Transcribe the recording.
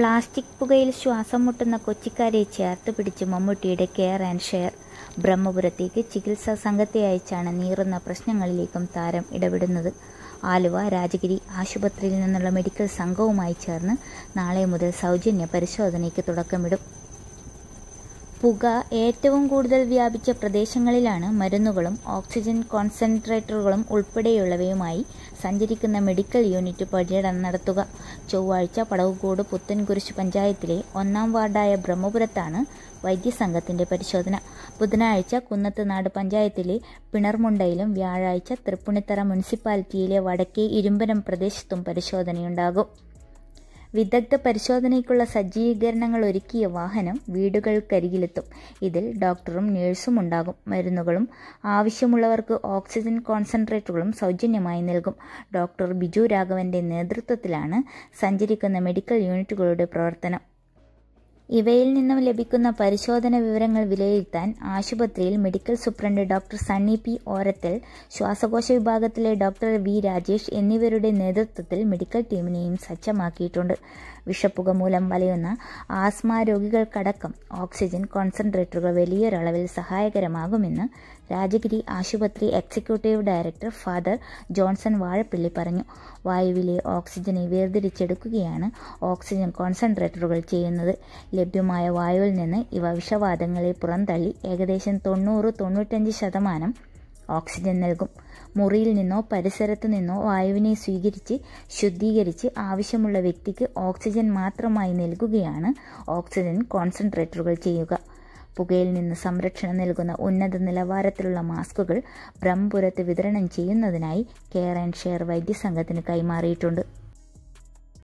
plastic പുകയിൽ ശ്വാസം മുട്ടുന്ന കൊച്ചിക്കാരെ ചേർത്ത് പിടിച്ച് മമ്മൂട്ടിയുടെ കെയർ ആൻഡ് ഷെയർ ബ്രഹ്മപുരത്തേക്ക് ചികിത്സാ സംഘത്തെ അയച്ചാണ് നീറുന്ന പ്രശ്നങ്ങളിലേക്കും താരം ഇടപെടുന്നത് ആലുവ രാജഗിരി ആശുപത്രിയിൽ നിന്നുള്ള മെഡിക്കൽ സംഘവുമായി ചേർന്ന് നാളെ മുതൽ സൗജന്യ പരിശോധനയ്ക്ക് തുടക്കമിടും പുക ഏറ്റവും കൂടുതൽ വ്യാപിച്ച പ്രദേശങ്ങളിലാണ് മരുന്നുകളും ഓക്സിജൻ കോൺസെൻട്രേറ്ററുകളും ഉൾപ്പെടെയുള്ളവയുമായി സഞ്ചരിക്കുന്ന മെഡിക്കൽ യൂണിറ്റ് പര്യടനം നടത്തുക ചൊവ്വാഴ്ച പടവുകോട് പുത്തൻകുരിശ് പഞ്ചായത്തിലെ ഒന്നാം വാർഡായ ബ്രഹ്മപുരത്താണ് വൈദ്യസംഘത്തിന്റെ പരിശോധന ബുധനാഴ്ച കുന്നത്തുനാട് പഞ്ചായത്തിലെ പിണർമുണ്ടയിലും വ്യാഴാഴ്ച തൃപ്പുണിത്തറ മുനിസിപ്പാലിറ്റിയിലെ വടക്കേ ഇരുമ്പനം പ്രദേശത്തും പരിശോധനയുണ്ടാകും വിദഗ്ധ പരിശോധനയ്ക്കുള്ള സജ്ജീകരണങ്ങൾ ഒരുക്കിയ വാഹനം വീടുകൾക്കരികിലെത്തും ഇതിൽ ഡോക്ടറും നഴ്സും ഉണ്ടാകും മരുന്നുകളും ആവശ്യമുള്ളവർക്ക് ഓക്സിജൻ കോൺസെൻട്രേറ്ററുകളും സൗജന്യമായി നൽകും ഡോക്ടർ ബിജു രാഘവന്റെ നേതൃത്വത്തിലാണ് സഞ്ചരിക്കുന്ന മെഡിക്കൽ യൂണിറ്റുകളുടെ പ്രവർത്തനം ഇവയിൽ നിന്നും ലഭിക്കുന്ന പരിശോധന വിവരങ്ങൾ വിലയിരുത്താൻ ആശുപത്രിയിൽ medical superintendent doctor Sunny P Orathel ശ്വാസകോശ വിഭാഗത്തിലെ ഡോക്ടർ വി രാജേഷ് എന്നിവരുടെ നേതൃത്വത്തിൽ മെഡിക്കൽ ടീമിനെയും സജ്ജമാക്കിയിട്ടുണ്ട് വിഷപ്പുക മൂലം വലയുന്ന ആസ്മ രോഗികൾക്കടക്കം ഓക്സിജൻ കോൺസെൻട്രേറ്ററുകൾ വലിയൊരളവിൽ സഹായകരമാകുമെന്ന് രാജഗിരി ആശുപത്രി executive director father Johnson Vazhappilly പറഞ്ഞു വായുവിലെ ഓക്സിജനെ വേർതിരിച്ചെടുക്കുകയാണ് ഓക്സിജൻ കോൺസെൻട്രേറ്ററുകൾ ചെയ്യുന്നത് ലഭ്യമായ വായുവിൽ നിന്ന് ഇവ വിഷവാതങ്ങളെ പുറന്തള്ളി ഏകദേശം തൊണ്ണൂറ് തൊണ്ണൂറ്റഞ്ച് ശതമാനം ഓക്സിജൻ നൽകും മുറിയിൽ നിന്നോ പരിസരത്തു നിന്നോ വായുവിനെ സ്വീകരിച്ച് ശുദ്ധീകരിച്ച് ആവശ്യമുള്ള വ്യക്തിക്ക് ഓക്സിജൻ മാത്രമായി നൽകുകയാണ് ഓക്സിജൻ കോൺസെൻട്രേറ്ററുകൾ ചെയ്യുക പുകയിൽ നിന്ന് സംരക്ഷണം നൽകുന്ന ഉന്നത നിലവാരത്തിലുള്ള മാസ്കുകൾ ബ്രഹ്മപുരത്ത് വിതരണം ചെയ്യുന്നതിനായി കെയർ ആൻഡ് ഷെയർ വൈദ്യസംഘത്തിന് കൈമാറിയിട്ടുണ്ട്